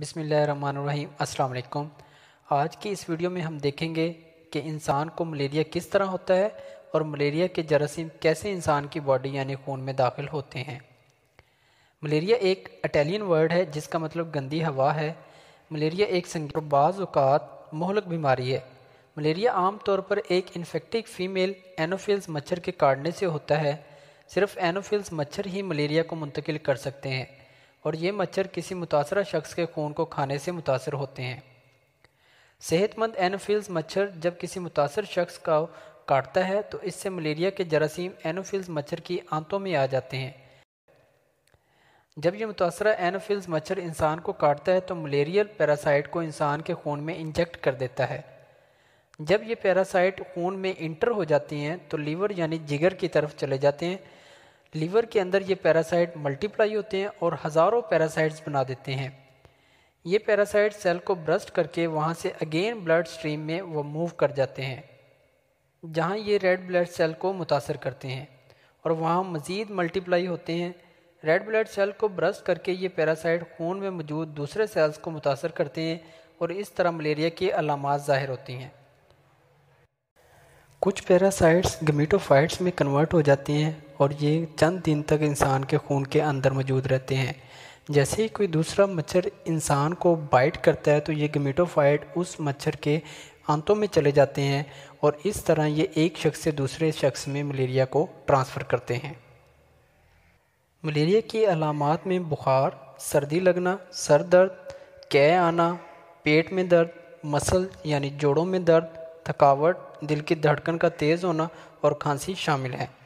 बिसमीम् अल्लाम आज की इस वीडियो में हम देखेंगे कि इंसान को मलेरिया किस तरह होता है और मलेरिया के जरासीम कैसे इंसान की बॉडी यानी खून में दाखिल होते हैं मलेरिया एक इटालियन वर्ड है जिसका मतलब गंदी हवा है मलेरिया एक बात मोहलक बीमारी है मलेरिया आम तौर पर एक इन्फेक्टिक फ़ीमेल एनोफिल्स मच्छर के काटने से होता है सिर्फ एनोफिल्स मच्छर ही मलेरिया को मुंतकिल कर सकते हैं और ये मच्छर किसी मुतासर शख्स के खून को खाने से मुतासर होते हैं सेहतमंद एनोफिल्स मच्छर जब किसी मुतासर शख्स का काटता है तो इससे मलेरिया के जरासीम एनोफिल्स मच्छर की आंतों में आ जाते हैं जब ये मुतासर एनोफिल्स मच्छर इंसान को काटता है तो मलेरियल पैरासाइट को इंसान के खून में इंजेक्ट कर देता है जब ये पैरासाइट खून में इंटर हो जाती हैं तो लीवर यानी जिगर की तरफ चले जाते हैं लीवर के अंदर ये पैरासाइट मल्टीप्लाई होते हैं और हज़ारों पैरासाइट्स बना देते हैं ये पैरासाइट सेल को ब्रस्ट करके वहाँ से अगेन ब्लड स्ट्रीम में वो मूव कर जाते हैं जहाँ ये रेड ब्लड सेल को मुतासर करते हैं और वहाँ मज़ीद मल्टीप्लाई होते हैं रेड ब्लड सेल को ब्रस्ट करके ये पैरासाइट खून में मौजूद दूसरे सेल्स को मुतासर करते हैं और इस तरह मलेरिया की अलामत ज़ाहिर होती हैं कुछ पैरासाइट्स गमीटोफाइट्स में कन्वर्ट हो जाते हैं और ये चंद दिन तक इंसान के खून के अंदर मौजूद रहते हैं जैसे ही कोई दूसरा मच्छर इंसान को बाइट करता है तो ये गमीटोफाइट उस मच्छर के आंतों में चले जाते हैं और इस तरह ये एक शख्स से दूसरे शख्स में मलेरिया को ट्रांसफ़र करते हैं मलेरिया की अलामत में बुखार सर्दी लगना सर दर्द कै आना पेट में दर्द मसल यानी जोड़ों में दर्द थकावट दिल की धड़कन का तेज़ होना और खांसी शामिल है